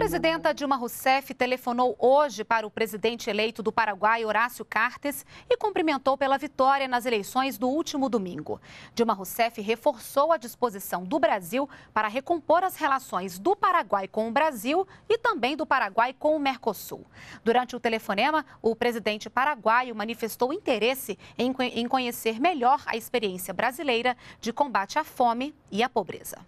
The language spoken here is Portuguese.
presidenta Dilma Rousseff telefonou hoje para o presidente eleito do Paraguai, Horácio Cartes, e cumprimentou pela vitória nas eleições do último domingo. Dilma Rousseff reforçou a disposição do Brasil para recompor as relações do Paraguai com o Brasil e também do Paraguai com o Mercosul. Durante o telefonema, o presidente paraguaio manifestou interesse em conhecer melhor a experiência brasileira de combate à fome e à pobreza.